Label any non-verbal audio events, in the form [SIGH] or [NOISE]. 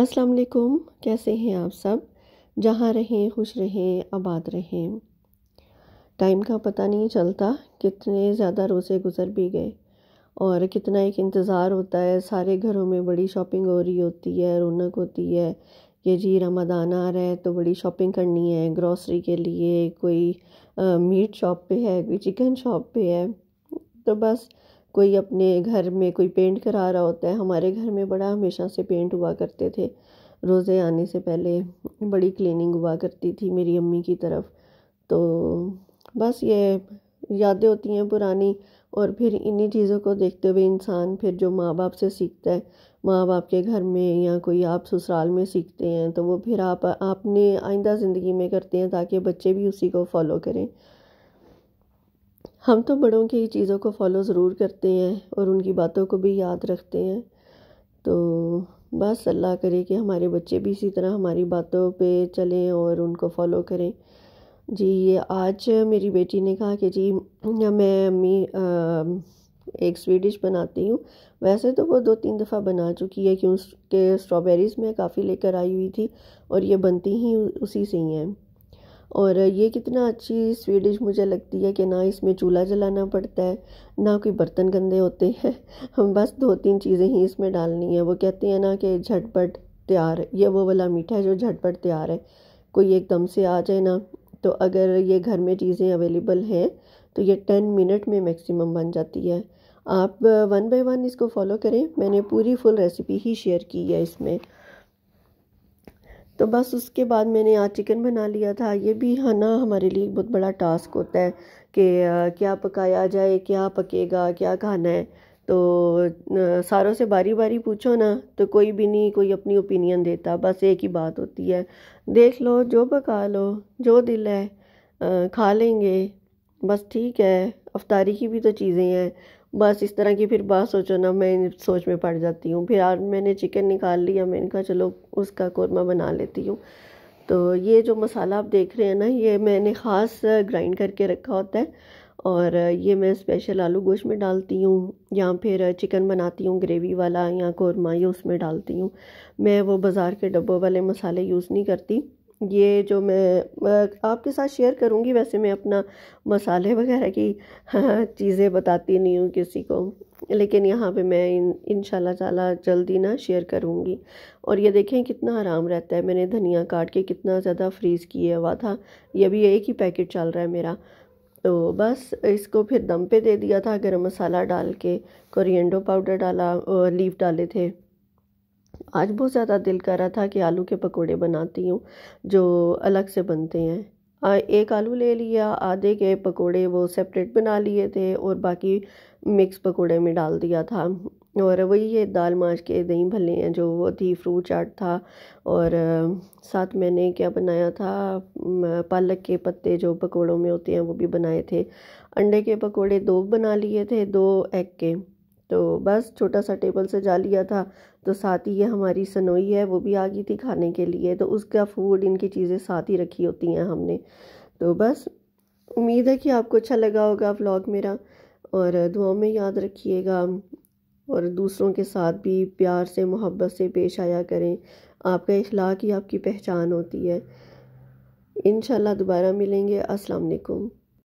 अस्सलाम वालेकुम कैसे हैं आप सब जहाँ रहें खुश रहें आबाद रहें टाइम का पता नहीं चलता कितने ज़्यादा रोज़े गुज़र भी गए और कितना एक इंतज़ार होता है सारे घरों में बड़ी शॉपिंग हो रही होती है रौनक होती है कि जी रमदान आ रहा है तो बड़ी शॉपिंग करनी है ग्रॉसरी के लिए कोई मीट शॉप पे है कोई चिकन शॉप पे है तो बस कोई अपने घर में कोई पेंट करा रहा होता है हमारे घर में बड़ा हमेशा से पेंट हुआ करते थे रोज़े आने से पहले बड़ी क्लीनिंग हुआ करती थी मेरी अम्मी की तरफ तो बस ये यादें होती हैं पुरानी और फिर इन्हीं चीज़ों को देखते हुए इंसान फिर जो माँ बाप से सीखता है माँ बाप के घर में या कोई आप ससुराल में सीखते हैं तो वो फिर आप अपने आइंदा ज़िंदगी में करते हैं ताकि बच्चे भी उसी को फॉलो करें हम तो बड़ों की चीज़ों को फॉलो ज़रूर करते हैं और उनकी बातों को भी याद रखते हैं तो बस अल्लाह करे कि हमारे बच्चे भी इसी तरह हमारी बातों पे चलें और उनको फॉलो करें जी ये आज मेरी बेटी ने कहा कि जी मैं अम्मी एक स्वीट डिश बनाती हूँ वैसे तो वो दो तीन दफ़ा बना चुकी है क्योंकि स्ट्रॉबेरीज़ में काफ़ी लेकर आई हुई थी और ये बनती ही उसी से ही हैं और ये कितना अच्छी स्वीट डिश मुझे लगती है कि ना इसमें चूल्हा जलाना पड़ता है ना कोई बर्तन गंदे होते हैं हम बस दो तीन चीज़ें ही इसमें डालनी है वो कहते हैं ना कि झटपट तैयार ये वो वाला मीठा है जो झटपट तैयार है कोई एकदम से आ जाए ना तो अगर ये घर में चीज़ें अवेलेबल हैं तो ये टेन मिनट में मैक्सिमम बन जाती है आप वन बाय वन इसको फॉलो करें मैंने पूरी फुल रेसिपी ही शेयर की है इसमें तो बस उसके बाद मैंने आज चिकन बना लिया था ये भी है हाँ ना हमारे लिए बहुत बड़ा टास्क होता है कि क्या पकाया जाए क्या पकेगा क्या खाना है तो सारों से बारी बारी पूछो ना तो कोई भी नहीं कोई अपनी ओपिनियन देता बस एक ही बात होती है देख लो जो पका लो जो दिल है खा लेंगे बस ठीक है अफतारी की भी तो चीज़ें हैं बस इस तरह की फिर बात सोचो ना मैं सोच में पड़ जाती हूँ फिर आज मैंने चिकन निकाल लिया मैंने कहा चलो उसका कौरमा बना लेती हूँ तो ये जो मसाला आप देख रहे हैं ना ये मैंने ख़ास ग्राइंड करके रखा होता है और ये मैं स्पेशल आलू गोश्त में डालती हूँ या फिर चिकन बनाती हूँ ग्रेवी वाला या कौरमा ये उसमें डालती हूँ मैं वो बाज़ार के डब्बों वाले मसाले यूज़ नहीं करती ये जो मैं आपके साथ शेयर करूँगी वैसे मैं अपना मसाले वगैरह की [LAUGHS] चीज़ें बताती नहीं हूँ किसी को लेकिन यहाँ पे मैं इन इन ताला जल्दी ना शेयर करूँगी और ये देखें कितना आराम रहता है मैंने धनिया काट के कितना ज़्यादा फ्रीज़ किया हुआ था ये भी एक ही पैकेट चल रहा है मेरा तो बस इसको फिर दम पे दे दिया था गर्म मसाला डाल के कोरिएंडो पाउडर डाला लीफ डाले थे आज बहुत ज़्यादा दिल कर रहा था कि आलू के पकोड़े बनाती हूँ जो अलग से बनते हैं एक आलू ले लिया आधे के पकोड़े वो सेपरेट बना लिए थे और बाकी मिक्स पकोड़े में डाल दिया था और वही ये दाल माश के दही भले हैं जो वो थी फ्रूट चाट था और साथ मैंने क्या बनाया था पालक के पत्ते जो पकोड़ों में होते हैं वो भी बनाए थे अंडे के पकोड़े दो बना लिए थे दो एग के तो बस छोटा सा टेबल सजा लिया था तो साथ ही ये हमारी सनोई है वो भी आ गई थी खाने के लिए तो उसका फूड इनकी चीज़ें साथ ही रखी होती हैं हमने तो बस उम्मीद है कि आपको अच्छा लगा होगा व्लॉग मेरा और दुआ में याद रखिएगा और दूसरों के साथ भी प्यार से मोहब्बत से पेश आया करें आपका इखलाक ही आपकी पहचान होती है इन दोबारा मिलेंगे अस्सलाम वालेकुम